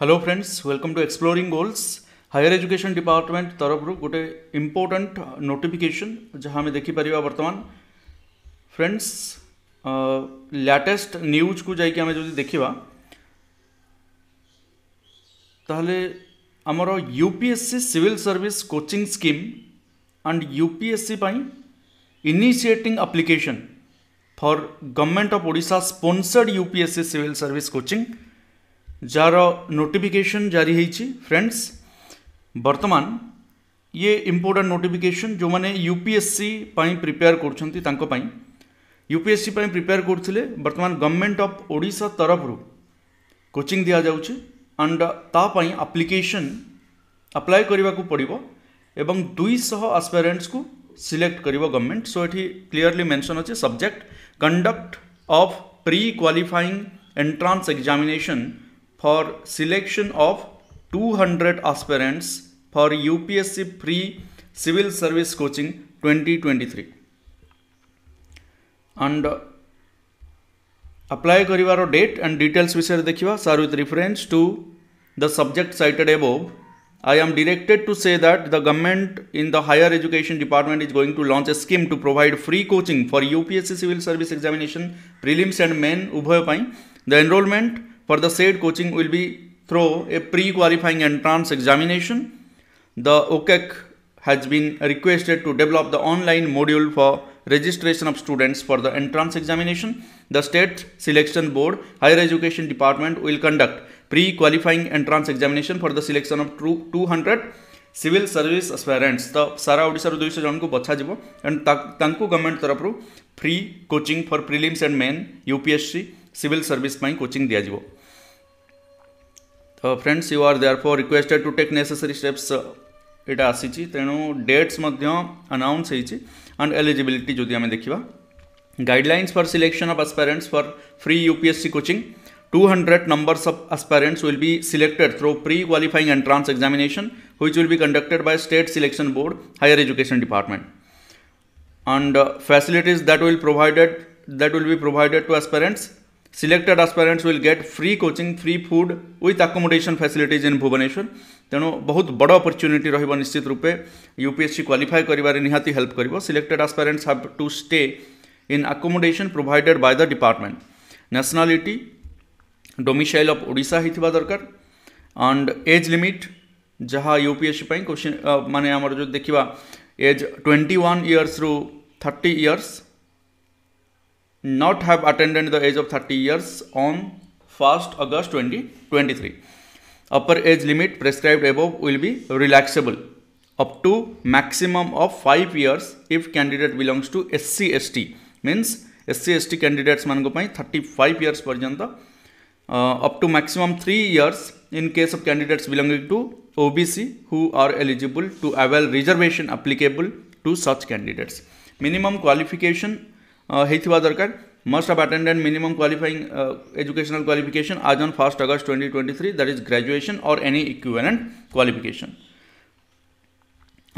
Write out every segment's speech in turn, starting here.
Hello friends welcome to exploring goals higher education department तरफ गोटे important notification जहाँ आम देखिपर बर्तमान फ्रेंड्स लैटेस्ट न्यूज को जैक आम देखा तेल आमर UPSC civil service coaching scheme and UPSC initiating application for government of ओडा sponsored UPSC civil service coaching जार नोटिफिकेशन जारी होती फ्रेंड्स बर्तमान ये इम्पोर्टाट नोटिफिकेशन जो मैंने यूपीएससी प्रिपेयर कर यूपीएससी प्रिपेयर करते बर्तमान गवर्नमेंट ऑफ ओडिशा तरफ कोचिंग दि जाऊँ एंड तापाई आप्लिकेसन आप्लाय करने को पड़ो एवं दुईश आस्पारेन्ट्स को सिलेक्ट कर गवर्नमेंट सो ये क्लीयरली मेंशन अच्छे subject conduct of pre qualifying entrance examination for selection of 200 aspirants for UPSC pre civil service coaching 2023 and uh, apply କରିବାର date and details ବିଷୟରେ ଦେଖିବା sir with reference to the subject cited above i am directed to say that the government in the higher education department is going to launch a scheme to provide free coaching for upsc civil service examination prelims and main ubhay pani the enrollment For the said coaching will be through a pre-qualifying entrance examination. The OCEC has been requested to develop the online module for registration of students for the entrance examination. The State Selection Board Higher Education Department will conduct pre-qualifying entrance examination for the selection of 200 civil service aspirants तो सारा ओडार दुईश जन को बछा जाव and government तरफ free coaching for prelims and main UPSC civil service coaching दिजाव तो friends you are therefore requested to take necessary steps यहाँ आसी तेणु डेट्स अनाउंस एंड एलिजिबिलिटी जदि आम देखा guidelines for selection of aspirants for free UPSC coaching 200 numbers of aspirants will be selected through pre qualifying entrance examination which will be conducted by state selection board higher education department and facilities that will provided that will be provided to aspirants Selected aspirants will get free coaching, free food with accommodation facilities in Bhubaneswar. ତେଣୁ ବହୁତ ବଡ଼ opportunity ରହିବ ନିଶ୍ଚିତ ରୂପେ U P S C qualify କରିବାରେ ନିହାତି help କରିବ selected aspirants have to stay in accommodation provided by the department nationality domicile of Odisha ହେଇଥିବା ଦରକାର ଆଣ୍ଡ ଏଜ୍ ଲିମିଟ୍ ଯାହା ୟୁ ପି ଏସ୍ ସି ପାଇଁ କୋଶ୍ଚିନ୍ ମାନେ ଆମର ଯେଉଁ ଦେଖିବା ଏଜ୍ ଟ୍ୱେଣ୍ଟି ୱାନ୍ ଇୟର୍ସରୁ thirty years not have attended the age of 30 years on 1st August 2023. Upper age limit prescribed above will be relaxable up to maximum of 5 years if candidate belongs to SC ST means SC ST candidates मानकों पाई 35 years पर्यंत uh, up to maximum 3 years in case of candidates belonging to OBC who are eligible to avail reservation applicable to such candidates. Minimum qualification दरकार must have आटेडेड minimum qualifying educational qualification as on first August twenty twenty three that is graduation और any equivalent qualification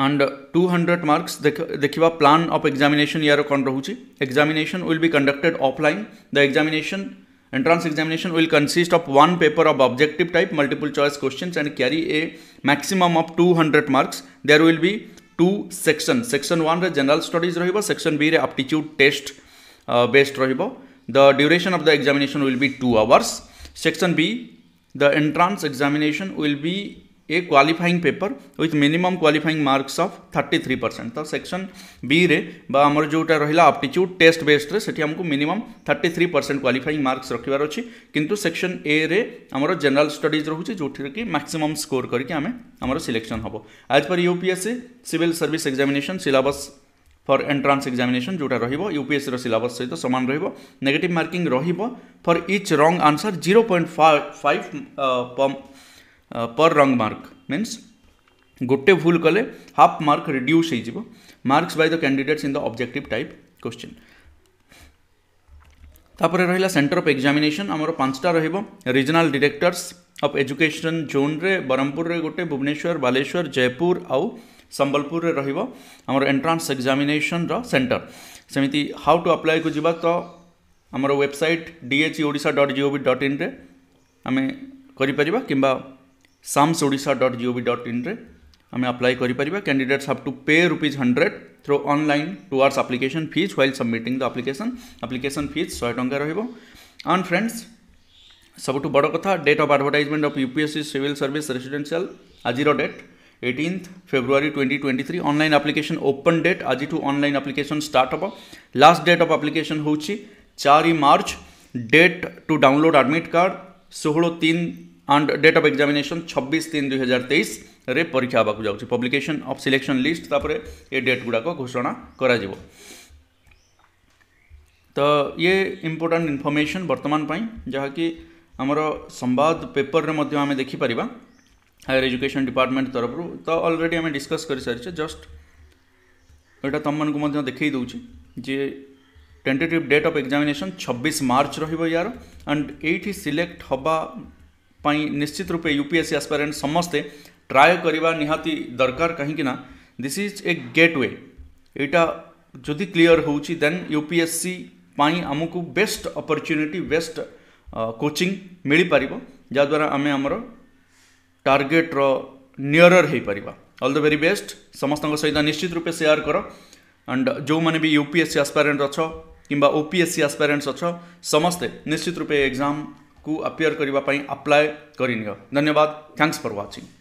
and two hundred marks देखा plan of examination यार कौन रोच examination will be conducted offline the examination entrance examination will consist of one paper of objective type multiple choice question and carry a maximum of two hundred marks there will be two section section one general studies रहा section B aptitude test based the duration of the examination will be two hours section B the entrance examination will be a qualifying paper with minimum qualifying marks of thirty three percent तो section B रे आमर जोटा रहा aptitude test based से हमको minimum thirty three percent qualifying marks रखार अच्छी किंतु सेक्शन ए रे आमर जनरल स्टडीज रोचे जो कि मैक्सिमम स्कोर करके आम आम सिलेक्शन हम as per UPSC civil service examination syllabus for entrance examination जोटा रूपीएससी यूपीएससी सिलेबस सहित सामान रेगेट मार्किंग रोक for each wrong answer zero point five per wrong mark means गोटे भूल कले हाफ मार्क रिड्यूस हो marks by the candidates in the objective type question तापर रहा सेंटर अफ एक्जामेसन आमर पांचटा regional directors of education zone रे ब्रह्मपुर गोटे भुवनेश्वर बालेश्वर जयपुर आउ संबलपुर रे रहिबो हमर एंट्रांस एग्जामिनेशन रो सेंटर हाउ टू अप्लाई को जीवा तो आमर वेबसाइट dhodisha.gov.in रे हमें करि परिबा किंबा साम्स ओडा डट जीओ वि डट इन आम आप्लाय कर candidates have to pay rupees hundred through online टू आर्स application fees while submitting the application application fees शहे टाँग रन फ्रेंड्स सबुठ बड़ कथ date of advertisement of UPSC civil service रेसीडेल आज date eighteenth February twenty twenty three online application open date आज अनलाइन आप्लिकेसन स्टार्ट हम लास्ट डेट अफ आप्लिकेसन हो चार March date to download admit card षोह तीन एंड डेट ऑफ एग्जामिनेशन छब्बीस तीन दुई 2023 रे परीक्षा होगा जाऊँच पब्लिकेशन ऑफ सिलेक्शन लिस्ट तापर ये डेट गुड़ाक घोषणा कर तो ये इम्पोर्टाट इनफर्मेसन वर्तमान जहाँकि आम संवाद पेपर में आम देखिपर हायर एजुकेशन डिपार्टमेंट तरफ तो अलरेडी आम डिस्कस कर सारी जस्ट यहाँ तुम मानक देखे दूसरी जे टेटेटिव डेट ऑफ एग्जामिनेशन छब्बीस मार्च रार एंड ये सिलेक्ट हाँ ପାଇଁ ନିଶ୍ଚିତ ରୂପେ U P S C aspirant ସମସ୍ତେ ଟ୍ରାଏ କରିବା ନିହାତି ଦରକାର କାହିଁକିନା this is a gateway ଏଇଟା ଯଦି କ୍ଲିଅର୍ ହେଉଛି then U P S C ପାଇଁ ଆମକୁ ବେଷ୍ଟ ଅପରଚ୍ୟୁନିଟି ବେଷ୍ଟ କୋଚିଂ ମିଳିପାରିବ ଯାହାଦ୍ୱାରା ଆମେ ଆମର ଟାର୍ଗେଟ୍ର ନିୟରର୍ ହୋଇପାରିବା ଅଲ୍ ଦ ଭେରି ବେଷ୍ଟ ସମସ୍ତଙ୍କ ସହିତ ନିଶ୍ଚିତ ରୂପେ ସେୟାର କର ଆଣ୍ଡ ଯେଉଁମାନେ ବି U P S C aspirant ଅଛ କିମ୍ବା O P S C aspirants ଅଛ ସମସ୍ତେ ନିଶ୍ଚିତ ରୂପେ ଏକ୍ଜାମ୍ କୁ ଆପିୟର୍ କରିବା ପାଇଁ ଆପ୍ଲାଏ କରିନିଅ ଧନ୍ୟବାଦ ଥ୍ୟାଙ୍କସ୍ ଫର୍ ୱାଚିଂ